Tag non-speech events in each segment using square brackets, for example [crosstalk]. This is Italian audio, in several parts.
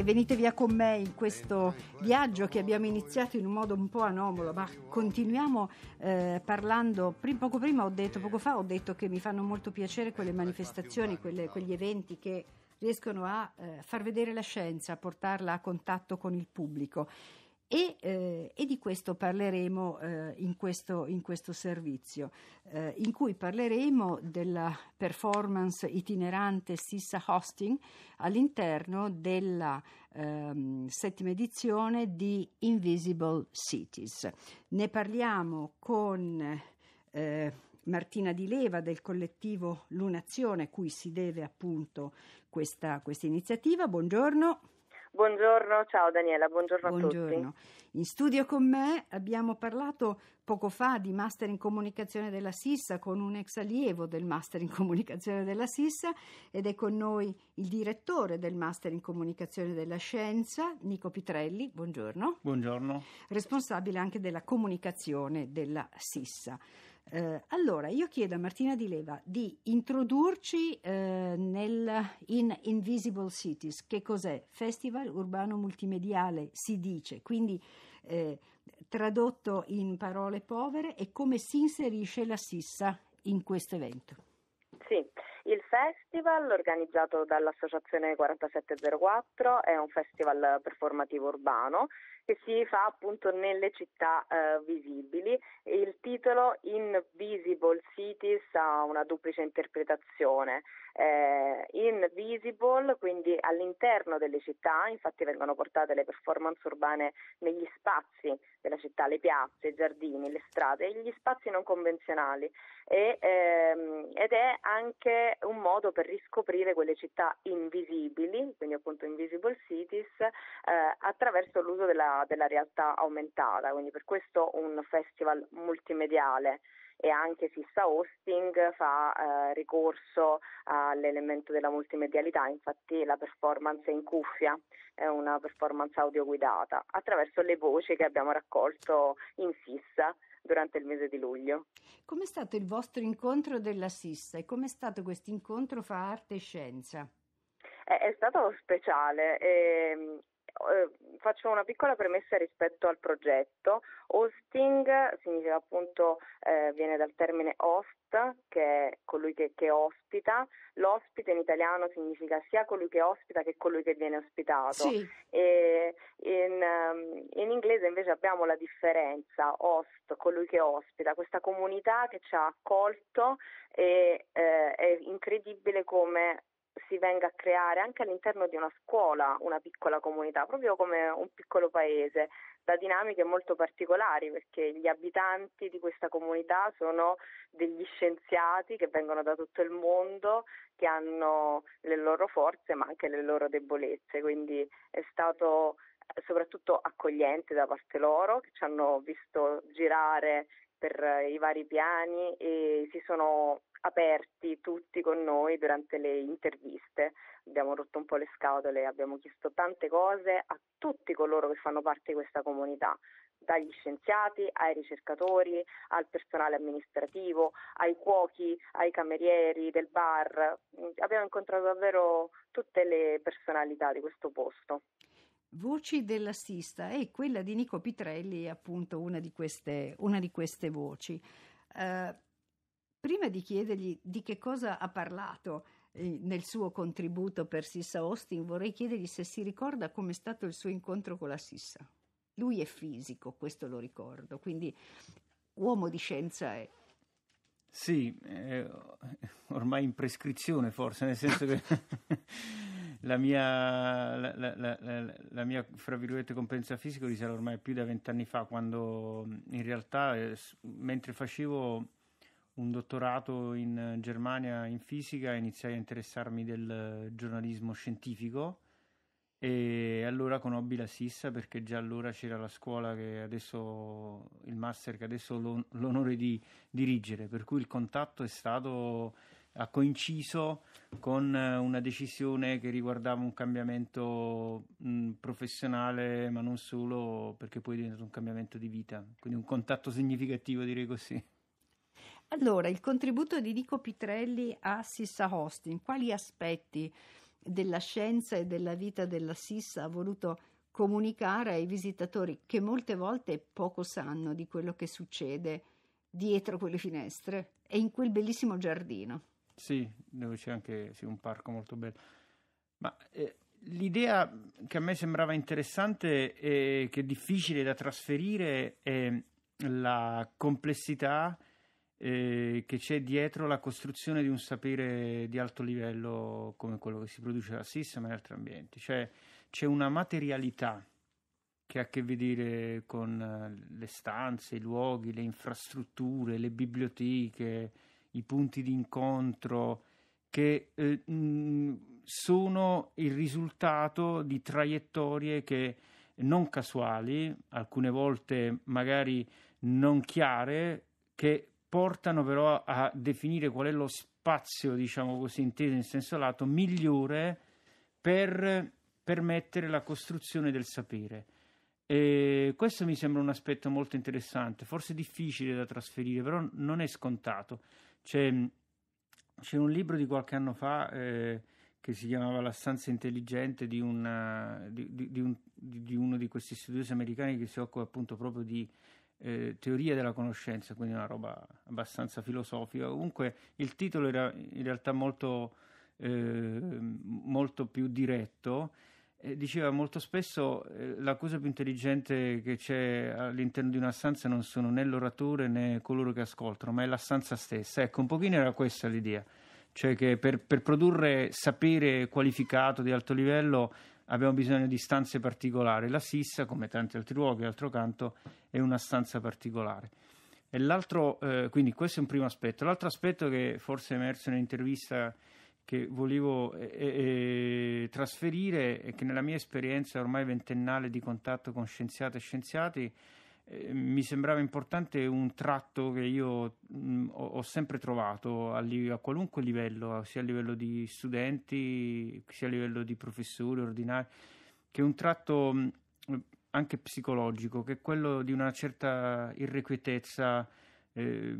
e venite via con me in questo viaggio che abbiamo iniziato in un modo un po' anomalo, ma continuiamo eh, parlando. Prim, poco prima ho detto, poco fa ho detto che mi fanno molto piacere quelle manifestazioni, quelle, quegli eventi che riescono a eh, far vedere la scienza, a portarla a contatto con il pubblico. E, eh, e, di questo parleremo eh, in, questo, in, questo, servizio, eh, in cui parleremo della performance itinerante Sissa Hosting all'interno della ehm, settima edizione di Invisible Cities. Ne parliamo con eh, Martina Di Leva del collettivo Lunazione, cui si deve appunto questa, questa iniziativa. Buongiorno. Buongiorno, ciao Daniela, buongiorno, buongiorno. a tutti. In studio con me abbiamo parlato poco fa di Master in Comunicazione della Sissa con un ex allievo del Master in Comunicazione della Sissa ed è con noi il direttore del Master in Comunicazione della Scienza, Nico Pitrelli, buongiorno. Buongiorno. Responsabile anche della comunicazione della Sissa. Eh, allora, io chiedo a Martina Di Leva di introdurci eh, nel, in Invisible Cities, che cos'è? Festival Urbano Multimediale, si dice, quindi eh, tradotto in parole povere e come si inserisce la Sissa in questo evento. Sì, il festival organizzato dall'Associazione 4704 è un festival performativo urbano che si fa appunto nelle città eh, visibili. Il titolo Invisible Cities ha una duplice interpretazione. Eh, invisible, quindi all'interno delle città, infatti vengono portate le performance urbane negli spazi della città, le piazze, i giardini, le strade, gli spazi non convenzionali e, ehm, ed è anche un modo per riscoprire quelle città invisibili, quindi appunto Invisible Cities, eh, attraverso l'uso della della, realtà aumentata, quindi per questo un festival multimediale e anche Sissa Hosting fa eh, ricorso all'elemento della multimedialità, infatti la performance in cuffia è una performance audio guidata attraverso le voci che abbiamo raccolto in Sissa durante il mese di luglio. Com'è stato il vostro incontro della Sissa e com'è stato questo incontro fra arte e scienza? È, è stato speciale. E ehm, eh, faccio una piccola premessa rispetto al progetto. Hosting significa appunto, eh, viene dal termine host, che è colui che, che, ospita. L'ospite in italiano significa sia colui che ospita che colui che viene ospitato. Sì. E in, ehm, in, inglese invece abbiamo la differenza, host, colui che ospita, questa comunità che ci ha accolto e eh, è incredibile come si venga a creare anche all'interno di una scuola una piccola comunità, proprio come un piccolo paese, da dinamiche molto particolari perché gli abitanti di questa comunità sono degli scienziati che vengono da tutto il mondo, che hanno le loro forze ma anche le loro debolezze, quindi è stato eh, soprattutto accogliente da parte loro che ci hanno visto girare per eh, i vari piani e si sono aperti tutti con noi durante le interviste, abbiamo rotto un po' le scatole, abbiamo chiesto tante cose a tutti coloro che fanno parte di questa comunità, dagli scienziati ai ricercatori, al personale amministrativo, ai cuochi, ai camerieri del bar. Abbiamo incontrato davvero tutte le personalità di questo posto. Voci dell'assista e quella di Nico Pitrelli è appunto una di queste, una di queste voci. Uh, prima di chiedergli di che cosa ha parlato eh, nel suo contributo per Sissa Austin, vorrei chiedergli se si ricorda com'è stato il suo incontro con la Sissa. Lui è fisico, questo lo ricordo, quindi uomo di scienza è. Sì, eh, ormai in prescrizione forse, nel senso che [laughs] la, mia, la, la, la mia, fra virgolette, compensa fisica risale ormai più da vent'anni fa, quando in realtà eh, mentre facevo un dottorato in eh, Germania in fisica, iniziai a interessarmi del eh, giornalismo scientifico e allora conobbi la Sissa perché già allora c'era la scuola che adesso, il master che adesso ho l'onore di dirigere, per cui il contatto è stato, ha coinciso con eh, una decisione che riguardava un cambiamento professionale, ma non solo, perché poi è diventato un cambiamento di vita, quindi un contatto significativo direi così. Allora, il contributo di Dico Pitrelli a Sissa Hostin, quali aspetti della scienza e della vita della Sissa ha voluto comunicare ai visitatori che molte volte poco sanno di quello che succede dietro quelle finestre e in quel bellissimo giardino? Sì, dove c'è anche sì, un parco molto bello. Ma eh, l'idea che a me sembrava interessante e che è difficile da trasferire è la complessità eh, che c'è dietro la costruzione di un sapere di alto livello come quello che si produce da System e in altri ambienti. Cioè c'è una materialità che ha a che vedere con eh, le stanze, i luoghi, le infrastrutture, le biblioteche, i punti di incontro che eh, mh, mm, sono il risultato di traiettorie che non casuali, alcune volte magari non chiare, che portano però a definire qual è lo spazio, diciamo così, inteso in senso lato, migliore per permettere la costruzione del sapere. E questo mi sembra un aspetto molto interessante, forse difficile da trasferire, però non è scontato. C'è, c'è un libro di qualche anno fa eh, che si chiamava La stanza intelligente di, una, di, di, un, di, uno di questi studiosi americani che si occupa appunto proprio di eh, teoria della conoscenza, quindi una roba abbastanza filosofica. Comunque il titolo era in realtà molto, eh, molto più diretto. Eh, diceva molto spesso eh, la cosa più intelligente che c'è all'interno di una stanza non sono né l'oratore né coloro che ascoltano, ma è la stanza stessa. Ecco, un pochino era questa l'idea, cioè che per, per produrre sapere qualificato di alto livello abbiamo bisogno di stanze particolari. La Sissa, come tanti altri luoghi, d'altro canto, è una stanza particolare. E l'altro, eh, quindi questo è un primo aspetto. L'altro aspetto che forse è emerso in un'intervista che volevo eh, eh, eh, trasferire è che nella mia esperienza ormai ventennale di contatto con scienziate e scienziati eh, mi sembrava importante un tratto che io mh, mm, ho, ho, sempre trovato a, li- a, qualunque livello, sia a livello di studenti, sia a livello di professori ordinari, che è un tratto mh, mm, anche psicologico, che è quello di una certa irrequietezza eh,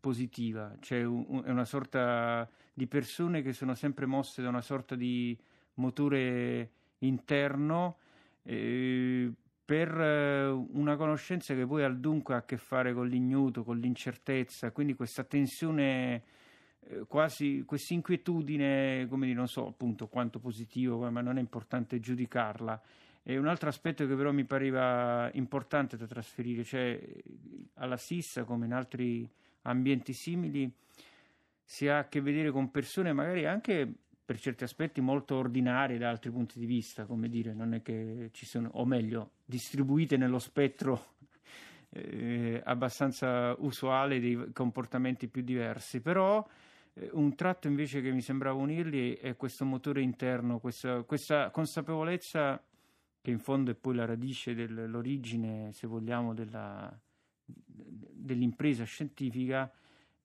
positiva, cioè un, è una sorta di persone che sono sempre mosse da una sorta di motore interno. Eh, per eh, una conoscenza che poi al dunque ha a che fare con l'ignoto, con l'incertezza, quindi questa tensione eh, quasi questa inquietudine, come dire, non so appunto quanto positivo, ma non è importante giudicarla. E un altro aspetto che però mi pareva importante da trasferire, cioè alla Sissa, come in altri ambienti simili, si ha a che vedere con persone magari anche per certi aspetti molto ordinarie da altri punti di vista, come dire, non è che ci sono, o meglio, distribuite nello spettro eh, abbastanza usuale dei comportamenti più diversi, però eh, un tratto invece che mi sembrava unirli è questo motore interno, questa, questa consapevolezza che in fondo è poi la radice dell'origine, se vogliamo, della, dell'impresa scientifica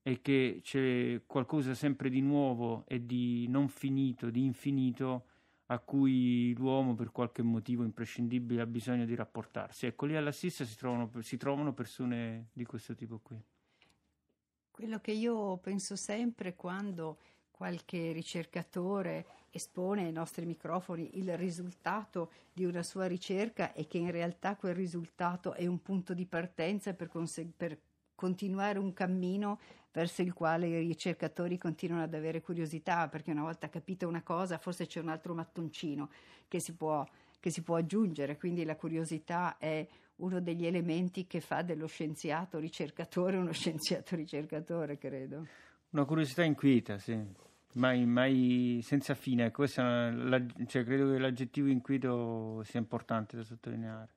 è che c'è qualcosa sempre di nuovo e di non finito, di infinito a cui l'uomo per qualche motivo imprescindibile ha bisogno di rapportarsi. Ecco, lì alla Sissa si trovano, si trovano persone di questo tipo qui. Quello che io penso sempre quando qualche ricercatore espone ai nostri microfoni il risultato di una sua ricerca e che in realtà quel risultato è un punto di partenza per, conse- per continuare un cammino verso il quale i ricercatori continuano ad avere curiosità, perché una volta capita una cosa forse c'è un altro mattoncino che si può, che si può aggiungere, quindi la curiosità è uno degli elementi che fa dello scienziato ricercatore uno [laughs] scienziato ricercatore, credo. Una curiosità inquieta, sì, mai, mai senza fine. Questa, la, cioè, credo che l'aggettivo inquieto sia importante da sottolineare.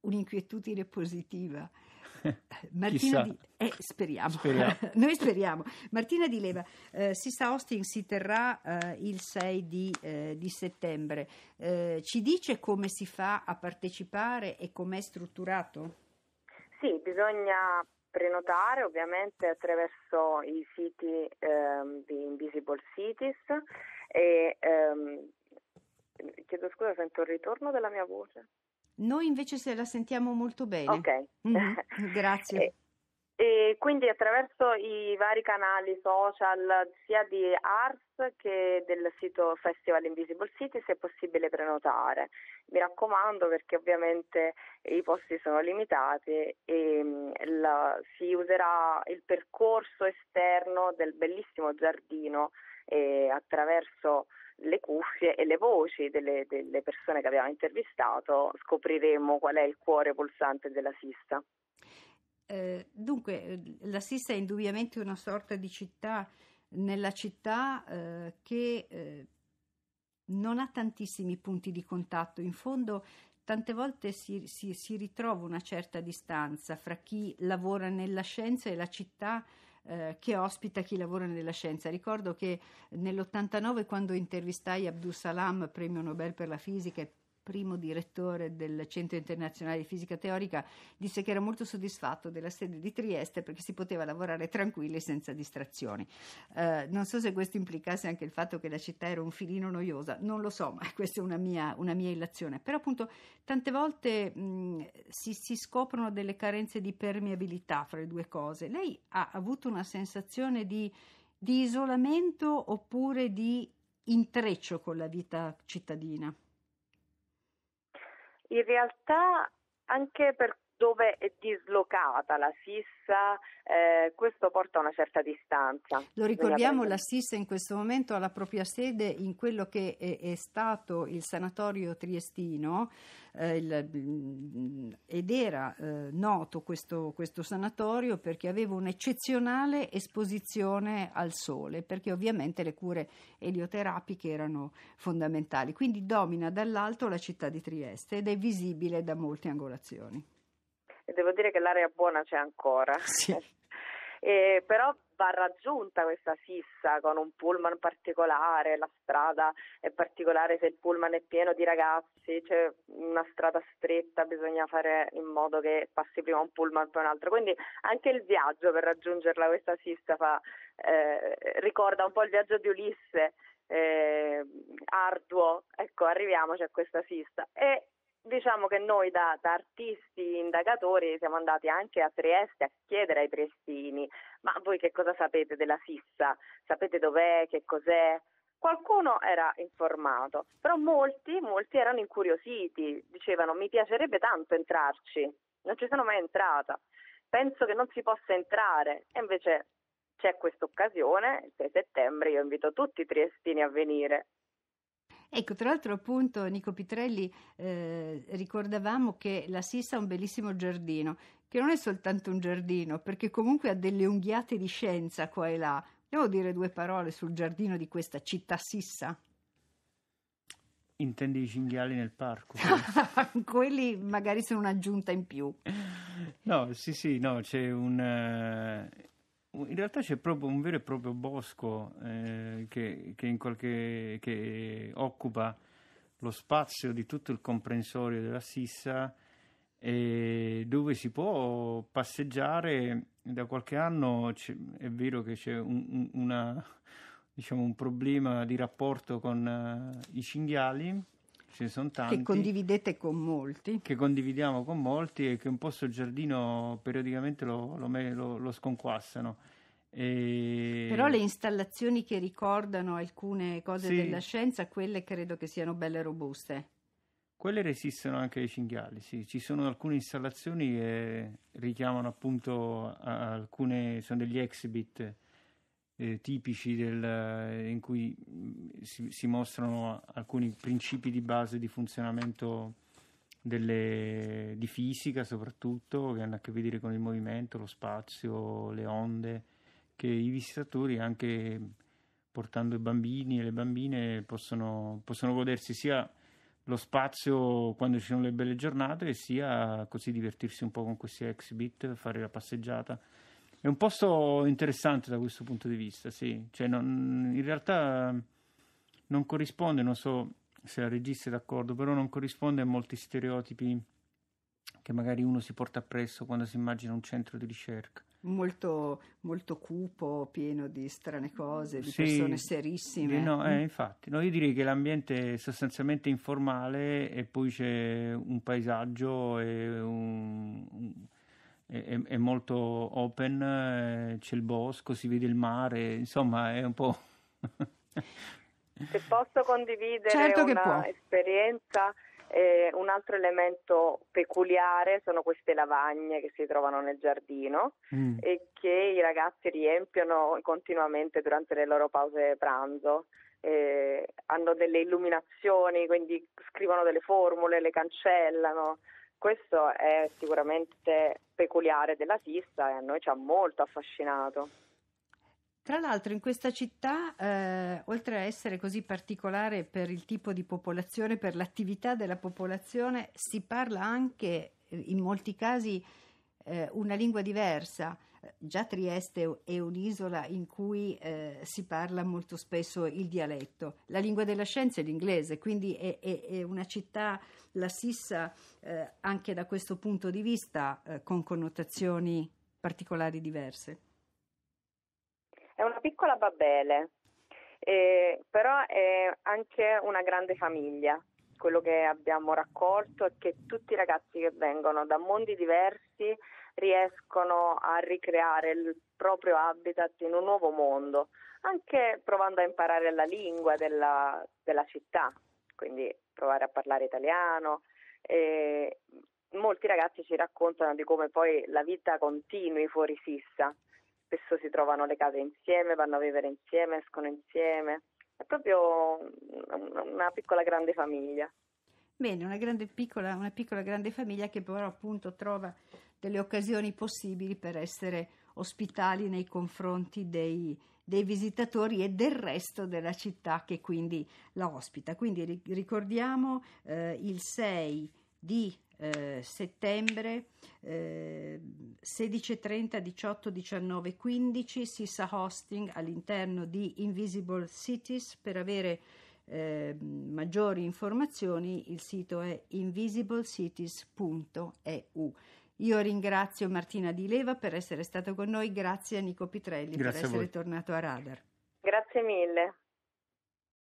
Un'inquietudine positiva eh, Martina di... Eh, speriamo. speriamo. [laughs] Noi speriamo. Martina Di Leva, eh, Sista Austin si terrà eh, il 6 di, eh, di settembre. Eh, ci dice come si fa a partecipare e com'è strutturato? Sì, bisogna prenotare ovviamente attraverso i siti ehm, di Invisible Cities e ehm, chiedo scusa, sento il ritorno della mia voce. Noi invece se la sentiamo molto bene. Ok. Mm, [laughs] grazie. e, e quindi attraverso i vari canali social sia di Ars che del sito Festival Invisible City se è possibile prenotare. Mi raccomando perché ovviamente i posti sono limitati e mm, la, si userà il percorso esterno del bellissimo giardino eh, attraverso le cuffie e le voci delle, delle persone che abbiamo intervistato scopriremo qual è il cuore pulsante della Sista. Eh, dunque, eh, la Sista è indubbiamente una sorta di città, nella città eh, che eh, non ha tantissimi punti di contatto, in fondo tante volte si, si, si ritrova una certa distanza fra chi lavora nella scienza e la città eh, che ospita chi lavora nella scienza. Ricordo che nell'89 quando intervistai Abdus Salam, premio Nobel per la fisica e primo direttore del Centro Internazionale di Fisica Teorica, disse che era molto soddisfatto della sede di Trieste perché si poteva lavorare tranquilli senza distrazioni. Eh, non so se questo implicasse anche il fatto che la città era un filino noiosa, non lo so, ma [laughs] questa è una mia, una mia illazione. Però appunto tante volte mh, si, si scoprono delle carenze di permeabilità fra le due cose. Lei ha avuto una sensazione di di isolamento oppure di intreccio con la vita cittadina? in realtà anche per dove è dislocata la sissa, eh, questo porta a una certa distanza. Lo ricordiamo, la sissa in questo momento ha la propria sede in quello che è, è stato il sanatorio triestino eh, il, mm, ed era eh, noto questo, questo sanatorio perché aveva un'eccezionale esposizione al sole, perché ovviamente le cure elioterapiche erano fondamentali. Quindi domina dall'alto la città di Trieste ed è visibile da molte angolazioni e devo dire che l'area buona c'è ancora. [laughs] Sì. [laughs] eh, però va raggiunta questa fissa con un pullman particolare, la strada è particolare se il pullman è pieno di ragazzi, c'è una strada stretta, bisogna fare in modo che passi prima un pullman poi un altro, quindi anche il viaggio per raggiungerla questa fissa fa, eh, ricorda un po' il viaggio di Ulisse. Eh, arduo, ecco arriviamoci a questa fissa e Diciamo che noi da, da, artisti indagatori siamo andati anche a Trieste a chiedere ai triestini, ma voi che cosa sapete della fissa? Sapete dov'è, che cos'è? Qualcuno era informato, però molti, molti erano incuriositi, dicevano mi piacerebbe tanto entrarci, non ci sono mai entrata, penso che non si possa entrare e invece c'è questa occasione, il 6 settembre io invito tutti i triestini a venire. Ecco, tra l'altro appunto Nico Pitrelli eh, ricordavamo che la Sissa ha un bellissimo giardino, che non è soltanto un giardino, perché comunque ha delle unghiate di scienza qua e là. Devo dire due parole sul giardino di questa città Sissa? Intendi i cinghiali nel parco? [laughs] Quelli magari sono un'aggiunta in più. No, sì, sì, no, c'è un... Uh in realtà c'è proprio un vero e proprio bosco eh, che, che, qualche, che, occupa lo spazio di tutto il comprensorio della Sissa eh, dove si può passeggiare. Da qualche anno è vero che c'è un, una, diciamo, un problema di rapporto con uh, i cinghiali ce ne sono tanti. Che condividete con molti. Che condividiamo con molti e che un po' sul giardino periodicamente lo, lo, lo, lo sconquassano. E... Però le installazioni che ricordano alcune cose sì. della scienza, quelle credo che siano belle e robuste. Quelle resistono anche ai cinghiali, sì. Ci sono alcune installazioni che richiamano appunto alcune, sono degli exhibit eh, tipici del, eh, in cui mm, si, si, mostrano alcuni principi di base di funzionamento delle, di fisica soprattutto che hanno a che vedere con il movimento, lo spazio, le onde, che i visitatori anche portando i bambini e le bambine possono, possono godersi sia lo spazio quando ci sono le belle giornate sia così divertirsi un po' con questi exhibit, fare la passeggiata. È un posto interessante da questo punto di vista, sì. Cioè, non, in realtà non corrisponde, non so se la regista è d'accordo, però non corrisponde a molti stereotipi che magari uno si porta appresso quando si immagina un centro di ricerca. Molto, molto cupo, pieno di strane cose, di sì, persone serissime. No, mm. eh, infatti, no, io direi che l'ambiente è sostanzialmente informale e poi c'è un paesaggio e un, un è, è molto open, eh, c'è il bosco, si vede il mare, insomma è un po'... [laughs] Se posso condividere certo un'esperienza, eh, un altro elemento peculiare sono queste lavagne che si trovano nel giardino mm. e che i ragazzi riempiono continuamente durante le loro pause pranzo. Eh, hanno delle illuminazioni, quindi scrivono delle formule, le cancellano questo è sicuramente peculiare della Sissa e a noi ci ha molto affascinato. Tra l'altro in questa città, eh, oltre a essere così particolare per il tipo di popolazione, per l'attività della popolazione, si parla anche eh, in molti casi eh, una lingua diversa. Già Trieste è un'isola in cui eh, si parla molto spesso il dialetto. La lingua della scienza è l'inglese, quindi è, è, è una città, lassissa eh, anche da questo punto di vista, eh, con connotazioni particolari diverse. È una piccola Babele, eh, però è anche una grande famiglia quello che abbiamo raccolto è che tutti i ragazzi che vengono da mondi diversi riescono a ricreare il proprio habitat in un nuovo mondo, anche provando a imparare la lingua della, della città, quindi provare a parlare italiano. E molti ragazzi ci raccontano di come poi la vita continui fuori fissa, spesso si trovano le case insieme, vanno a vivere insieme, escono insieme. È proprio una piccola grande famiglia. Bene, una, grande, piccola, una piccola grande famiglia che però appunto trova delle occasioni possibili per essere ospitali nei confronti dei, dei visitatori e del resto della città che quindi la ospita. Quindi ricordiamo eh, il 6 di eh, settembre eh, 16.30, 18.19.15 19, 15 Sissa Hosting all'interno di Invisible Cities per avere eh, maggiori informazioni il sito è invisibleCities.eu io ringrazio Martina Di Leva per essere stato con noi grazie a Nico Pitrelli Grazie per essere tornato a Radar Grazie mille.